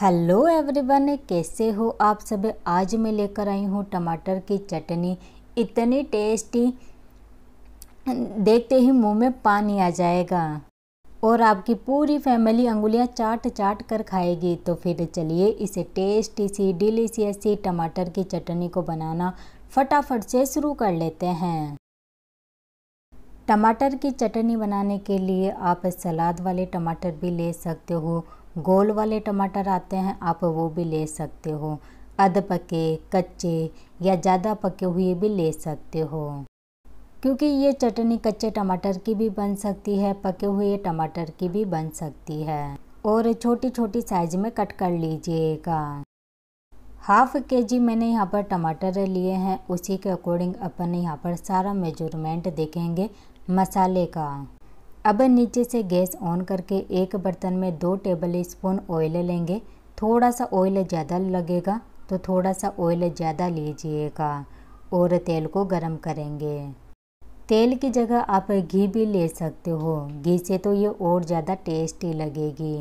hello everyone कैसे हो आप सब आज मैं लेकर आई हूँ टमाटर की चटनी इतनी टेस्टी देखते ही मुंह में पानी आ जाएगा और आपकी पूरी फैमिली अंगुलियाँ चाट चाट कर खाएगी तो फिर चलिए इसे टेस्टी सी डिलीशियस सी टमाटर की चटनी को बनाना फटाफट से शुरू कर लेते हैं टमाटर की चटनी बनाने के लिए आप सलाद वाले टमाटर भी ले सकते हो गोल वाले टमाटर आते हैं आप वो भी ले सकते हो अध पके कच्चे या ज़्यादा पके हुए भी ले सकते हो क्योंकि ये चटनी कच्चे टमाटर की भी बन सकती है पके हुए टमाटर की भी बन सकती है और छोटी छोटी साइज में कट कर लीजिएगा हाफ के जी मैंने यहाँ पर टमाटर लिए हैं उसी के अकॉर्डिंग अपन यहाँ पर सारा मेजरमेंट देखेंगे मसाले का अब नीचे से गैस ऑन करके एक बर्तन में दो टेबल स्पून ऑयल लेंगे थोड़ा सा ऑयल ज़्यादा लगेगा तो थोड़ा सा ऑयल ज़्यादा लीजिएगा और तेल को गर्म करेंगे तेल की जगह आप घी भी ले सकते हो घी से तो ये और ज़्यादा टेस्टी लगेगी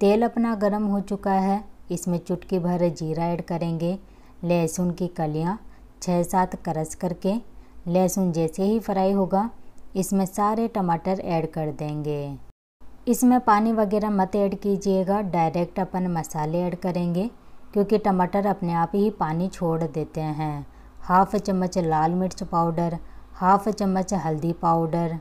तेल अपना गर्म हो चुका है इसमें चुटकी भर जीरा ऐड करेंगे लहसुन की कलियाँ छः सात करस करके लहसुन जैसे ही फ्राई होगा इसमें सारे टमाटर ऐड कर देंगे इसमें पानी वगैरह मत ऐड कीजिएगा डायरेक्ट अपन मसाले ऐड करेंगे क्योंकि टमाटर अपने आप ही पानी छोड़ देते हैं हाफ चम्मच लाल मिर्च पाउडर हाफ चम्मच हल्दी पाउडर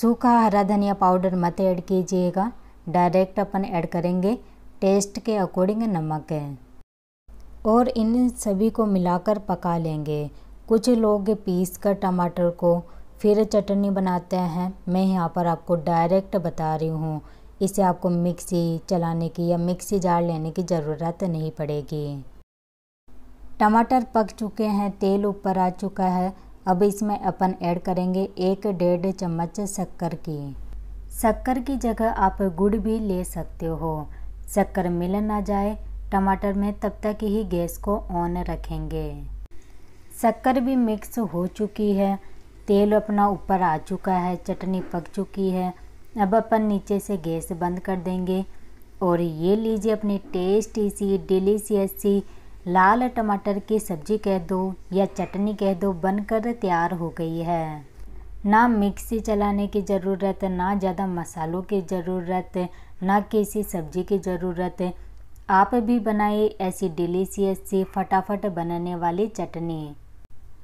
सूखा हरा धनिया पाउडर मत ऐड कीजिएगा डायरेक्ट अपन ऐड करेंगे टेस्ट के अकॉर्डिंग नमक है और इन सभी को मिलाकर पका लेंगे कुछ लोग पीस कर टमाटर को फिर चटनी बनाते हैं मैं यहाँ पर आपको डायरेक्ट बता रही हूँ इसे आपको मिक्सी चलाने की या मिक्सी जार लेने की ज़रूरत नहीं पड़ेगी टमाटर पक चुके हैं तेल ऊपर आ चुका है अब इसमें अपन ऐड करेंगे एक डेढ़ चम्मच शक्कर की शक्कर की जगह आप गुड़ भी ले सकते हो शक्कर मिल ना जाए टमाटर में तब तक ही गैस को ऑन रखेंगे शक्कर भी मिक्स हो चुकी है तेल अपना ऊपर आ चुका है चटनी पक चुकी है अब अपन नीचे से गैस बंद कर देंगे और ये लीजिए अपनी टेस्टी सी डिलीशियस सी लाल टमाटर की सब्ज़ी कह दो या चटनी कह दो बनकर तैयार हो गई है ना मिक्सी चलाने की ज़रूरत ना ज़्यादा मसालों की ज़रूरत ना किसी सब्ज़ी की ज़रूरत आप भी बनाए ऐसी डिलीशियस सी फटाफट बनने वाली चटनी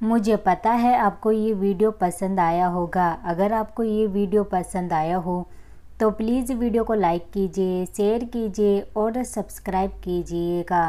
मुझे पता है आपको ये वीडियो पसंद आया होगा अगर आपको ये वीडियो पसंद आया हो तो प्लीज़ वीडियो को लाइक कीजिए शेयर कीजिए और सब्सक्राइब कीजिएगा